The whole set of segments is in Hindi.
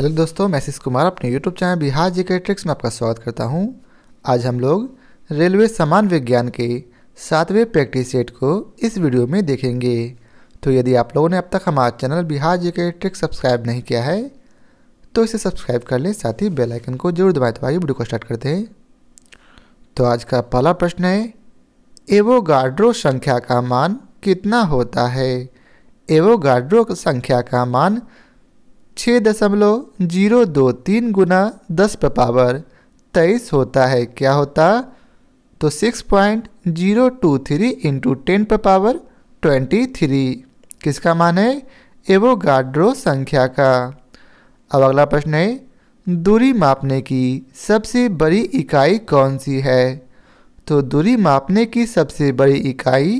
हेलो दोस्तों मैं शिश कुमार अपने यूट्यूब चैनल बिहार जी के ट्रिक्स में आपका स्वागत करता हूं आज हम लोग रेलवे समान विज्ञान के सातवें प्रैक्टिस सेट को इस वीडियो में देखेंगे तो यदि आप लोगों ने अब तक हमारा चैनल बिहार जी के ट्रिक्स सब्सक्राइब नहीं किया है तो इसे सब्सक्राइब कर लें साथ ही बेलाइकन को जरूर दबाए दबाइए तो वीडियो को स्टार्ट करते हैं तो आज का पहला प्रश्न है एवोगाड्रो संख्या का मान कितना होता है एवोगाड्रो संख्या का मान छः दशमलव जीरो दो तीन गुना दस पे पावर तेईस होता है क्या होता तो six point zero two three into ten पे पावर ट्वेंटी थ्री किसका मान है एवोगाड्रो संख्या का अब अगला प्रश्न है दूरी मापने की सबसे बड़ी इकाई कौन सी है तो दूरी मापने की सबसे बड़ी इकाई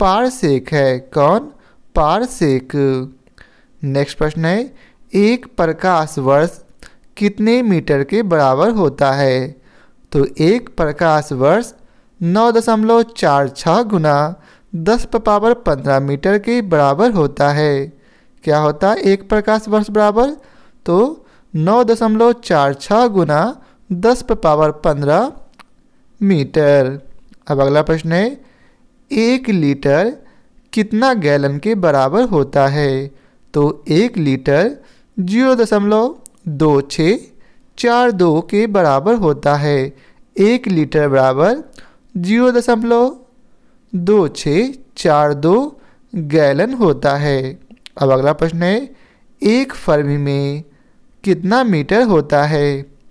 पारसेक है कौन पारसेक नेक्स्ट प्रश्न है एक प्रकाश वर्ष कितने मीटर के बराबर होता है तो एक प्रकाश वर्ष नौ दशमलव चार छः गुना दस पावर पंद्रह मीटर के बराबर होता है क्या होता है एक प्रकाश वर्ष बराबर तो नौ दशमलव चार छः गुना दस पावर पंद्रह मीटर अब अगला प्रश्न है एक लीटर कितना गैलन के बराबर होता है तो एक लीटर जीरो दशमलव दो छः चार दो के बराबर होता है एक लीटर बराबर जीरो दशमलव दो छः चार दो गैलन होता है अब अगला प्रश्न है एक फर्मी में कितना मीटर होता है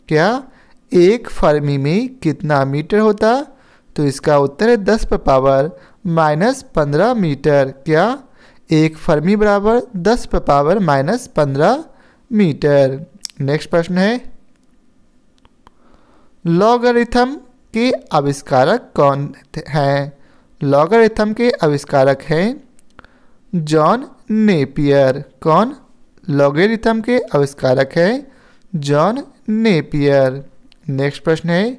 क्या एक फर्मी में कितना मीटर होता तो इसका उत्तर है दस पर पावर माइनस पंद्रह मीटर क्या एक फर्मी बराबर दस पर पावर माइनस पंद्रह मीटर नेक्स्ट प्रश्न है लॉगरिथम के आविष्कारक कौन हैं लॉगरिथम के आविष्कारक हैं जॉन नेपियर कौन लॉगरिथम के आविष्कारक हैं जॉन नेपियर नेक्स्ट प्रश्न है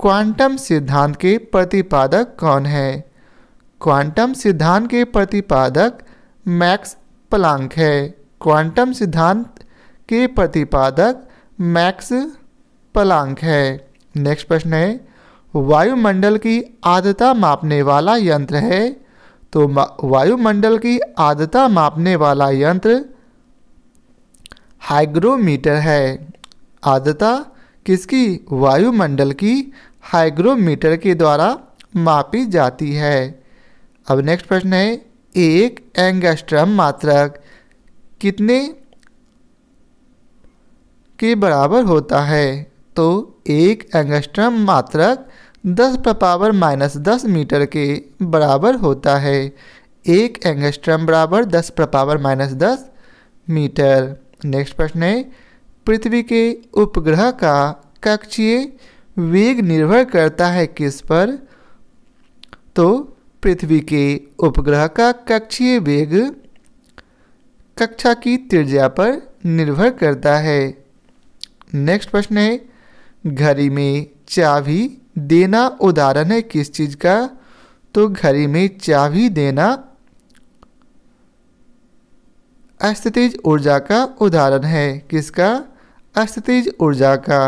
क्वांटम सिद्धांत के प्रतिपादक कौन है क्वांटम सिद्धांत के प्रतिपादक मैक्स प्लांक है क्वांटम सिद्धांत के प्रतिपादक मैक्स पलांक है नेक्स्ट प्रश्न है वायुमंडल की आर्द्रता मापने वाला यंत्र है तो वायुमंडल की आर्द्रता मापने वाला यंत्र हाइग्रोमीटर है आर्द्रता किसकी वायुमंडल की हाइग्रोमीटर के द्वारा मापी जाती है अब नेक्स्ट प्रश्न है एक एंगस्ट्रम मात्रक कितने के बराबर होता है तो एक एंगस्ट्रम मात्रक 10 पर पावर माइनस दस मीटर के बराबर होता है एक एंगस्ट्रम बराबर 10 पर पावर माइनस दस मीटर नेक्स्ट प्रश्न है पृथ्वी के उपग्रह का कक्षीय वेग निर्भर करता है किस पर तो पृथ्वी के उपग्रह का कक्षीय वेग कक्षा की त्रिज्या पर निर्भर करता है नेक्स्ट प्रश्न है घड़ी में चाबी देना उदाहरण है किस चीज़ का तो घड़ी में चाबी देना अस्थितिज ऊर्जा का उदाहरण है किसका अस्थितिज ऊर्जा का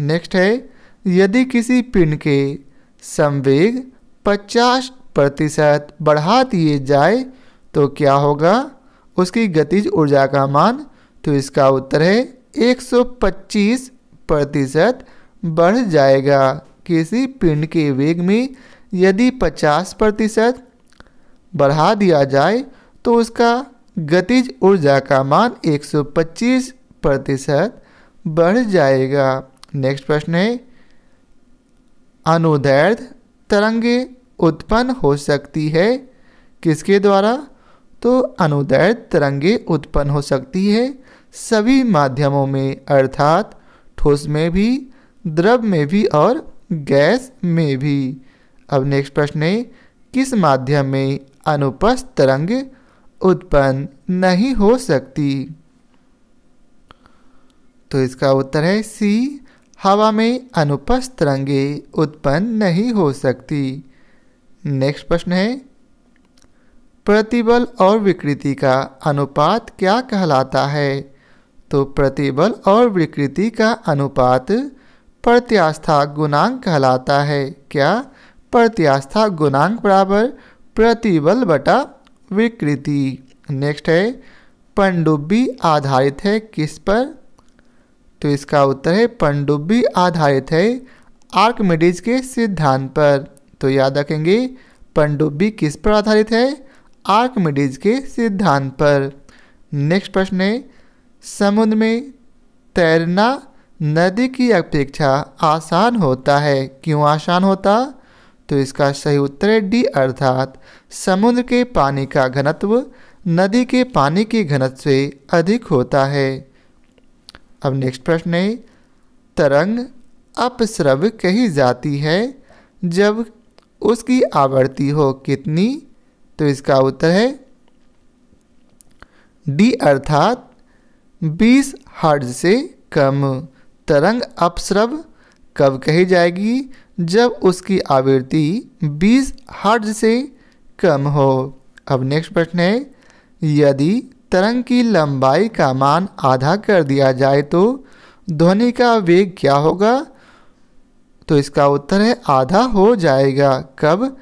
नेक्स्ट है यदि किसी पिंड के संवेग 50 प्रतिशत बढ़ा दिए जाए तो क्या होगा उसकी गतिज ऊर्जा का मान तो इसका उत्तर है 125 प्रतिशत बढ़ जाएगा किसी पिंड के वेग में यदि 50 प्रतिशत बढ़ा दिया जाए तो उसका गतिज ऊर्जा का मान 125 प्रतिशत बढ़ जाएगा नेक्स्ट प्रश्न है अनुदैर्ध तरंगे उत्पन्न हो सकती है किसके द्वारा तो अनुदैर्ध तरंगे उत्पन्न हो सकती है सभी माध्यमों में अर्थात ठोस में भी द्रव में भी और गैस में भी अब नेक्स्ट प्रश्न है किस माध्यम में अनुपस्थ तरंग उत्पन्न नहीं हो सकती तो इसका उत्तर है सी हवा में अनुपस्थ तरंगे उत्पन्न नहीं हो सकती नेक्स्ट प्रश्न है प्रतिबल और विकृति का अनुपात क्या कहलाता है तो प्रतिबल और विकृति का अनुपात प्रत्यास्था गुणांक कहलाता है क्या प्रत्यास्था गुणांक बराबर प्रतिबल बटा विकृति नेक्स्ट है पंडुब्बी आधारित है किस पर तो इसका उत्तर है पंडुब्बी आधारित है आर्कमिडीज के सिद्धांत पर तो याद रखेंगे पंडुब्बी किस पर आधारित है आर्कमिडीज के सिद्धांत पर नेक्स्ट प्रश्न है समुद्र में तैरना नदी की अपेक्षा आसान होता है क्यों आसान होता तो इसका सही उत्तर है डी अर्थात समुद्र के पानी का घनत्व नदी के पानी के घनत्व से अधिक होता है अब नेक्स्ट प्रश्न है तरंग अपस्रव कही जाती है जब उसकी आवृत्ति हो कितनी तो इसका उत्तर है डी अर्थात बीस हर्ज से कम तरंग अपस्रव कब कही जाएगी जब उसकी आवृत्ति 20 हर्ज से कम हो अब नेक्स्ट प्रश्न है यदि तरंग की लंबाई का मान आधा कर दिया जाए तो ध्वनि का वेग क्या होगा तो इसका उत्तर है आधा हो जाएगा कब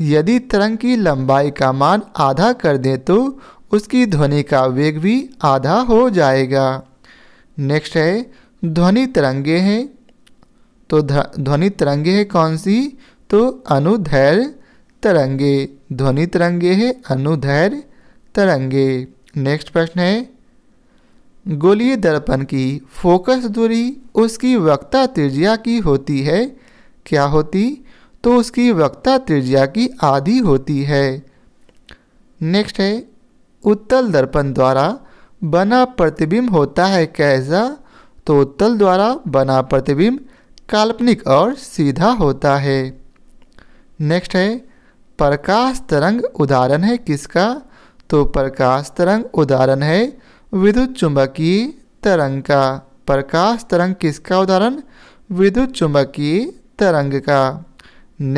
यदि तरंग की लंबाई का मान आधा कर दें तो उसकी ध्वनि का वेग भी आधा हो जाएगा नेक्स्ट है ध्वनि तरंगे हैं तो ध्वनि तरंगे है कौन सी तो अनुधैर्य तरंगे ध्वनि तरंगे है अनुधैर्य तरंगे नेक्स्ट प्रश्न है गोलीय दर्पण की फोकस दूरी उसकी वक्ता त्रिज्या की होती है क्या होती तो उसकी वक्ता त्रिज्या की आधी होती है नेक्स्ट है उत्तल दर्पण द्वारा बना प्रतिबिंब होता है कैसा तो उत्तल द्वारा बना प्रतिबिंब काल्पनिक और सीधा होता है नेक्स्ट है प्रकाश तरंग उदाहरण है किसका तो प्रकाश तरंग उदाहरण है विद्युत चुंबकीय तरंग का प्रकाश तरंग किसका उदाहरण विद्युत चुंबकीय तरंग का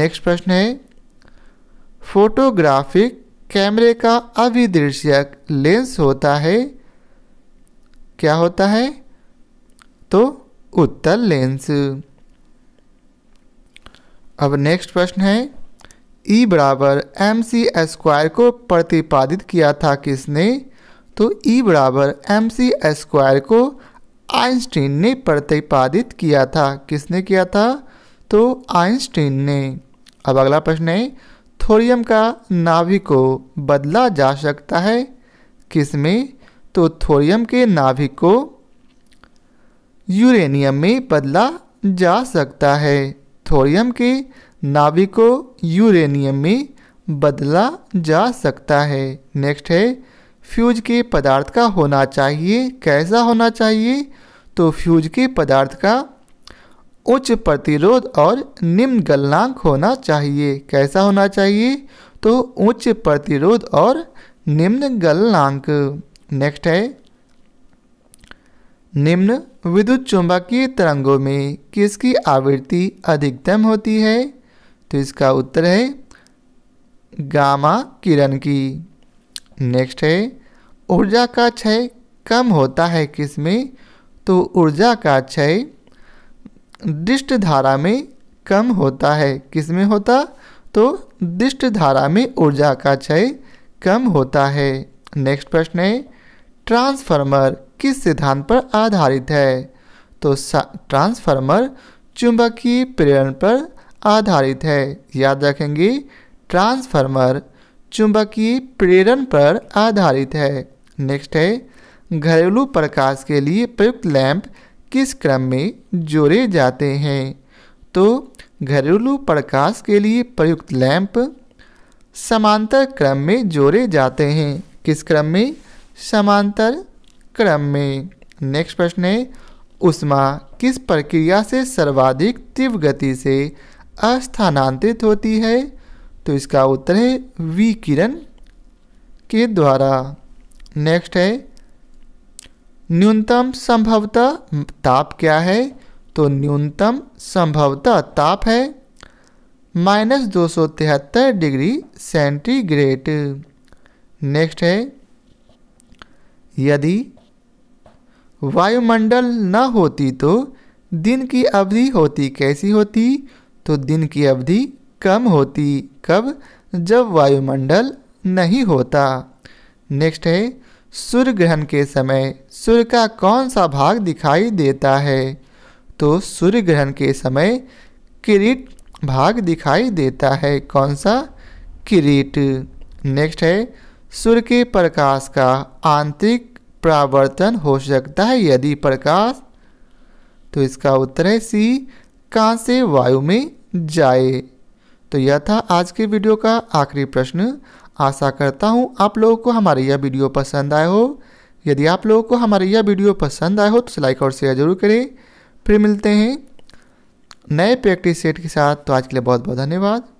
नेक्स्ट प्रश्न है फोटोग्राफिक कैमरे का अभिदृश्यक लेंस होता है क्या होता है तो उत्तल लेंस अब नेक्स्ट प्रश्न है ई e बराबर एम सी स्क्वायर को प्रतिपादित किया था किसने तो ई e बराबर एम सी स्क्वायर को आइंस्टीन ने प्रतिपादित किया था किसने किया था तो आइंस्टीन ने अब अगला प्रश्न है थोरियम का नाभि को बदला जा सकता है किसमें तो थोरियम के नाभिक को यूरेनियम में बदला जा सकता है थोरियम के नाभि को यूरेनियम में बदला जा सकता है नेक्स्ट है फ्यूज के पदार्थ का होना चाहिए कैसा होना चाहिए तो फ्यूज के पदार्थ का उच्च प्रतिरोध और निम्न गलनांक होना चाहिए कैसा होना चाहिए तो उच्च प्रतिरोध और निम्न गलनांक नेक्स्ट है निम्न विद्युत चुंबकीय तरंगों में किसकी आवृत्ति अधिकतम होती है तो इसका उत्तर है गामा किरण की नेक्स्ट है ऊर्जा का क्षय कम होता है किसमें तो ऊर्जा का क्षय दिष्ट धारा में कम होता है किस में होता तो दिष्ट धारा में ऊर्जा का क्षय कम होता है नेक्स्ट प्रश्न है ट्रांसफार्मर किस सिद्धांत पर आधारित है तो ट्रांसफार्मर चुंबकीय प्रेरण पर आधारित है याद रखेंगे ट्रांसफार्मर चुंबकीय प्रेरण पर आधारित है नेक्स्ट है घरेलू प्रकाश के लिए प्रयुक्त लैंप किस क्रम में जोड़े जाते हैं तो घरेलू प्रकाश के लिए प्रयुक्त लैंप समांतर क्रम में जोड़े जाते हैं किस क्रम में समांतर क्रम में नेक्स्ट प्रश्न है उष्मा किस प्रक्रिया से सर्वाधिक तीव्र गति से स्थानांतरित होती है तो इसका उत्तर है विकिरण के द्वारा नेक्स्ट है न्यूनतम संभवतः ताप क्या है तो न्यूनतम संभवतः ताप है माइनस दो सौ तिहत्तर डिग्री सेंटीग्रेड नेक्स्ट है यदि वायुमंडल न होती तो दिन की अवधि होती कैसी होती तो दिन की अवधि कम होती कब जब वायुमंडल नहीं होता नेक्स्ट है सूर्य ग्रहण के समय सूर्य का कौन सा भाग दिखाई देता है तो सूर्य ग्रहण के समय किरीट भाग दिखाई देता है कौन सा किरीट नेक्स्ट है सूर्य के प्रकाश का आंतरिक प्रावर्तन हो सकता है यदि प्रकाश तो इसका उत्तर है सी कहाँ से वायु में जाए तो यह था आज के वीडियो का आखिरी प्रश्न आशा करता हूँ आप लोगों को हमारी यह वीडियो पसंद आए हो यदि आप लोगों को हमारी यह वीडियो पसंद आए हो तो लाइक और शेयर जरूर करें फिर मिलते हैं नए प्रैक्टिस सेट के साथ तो आज के लिए बहुत बहुत धन्यवाद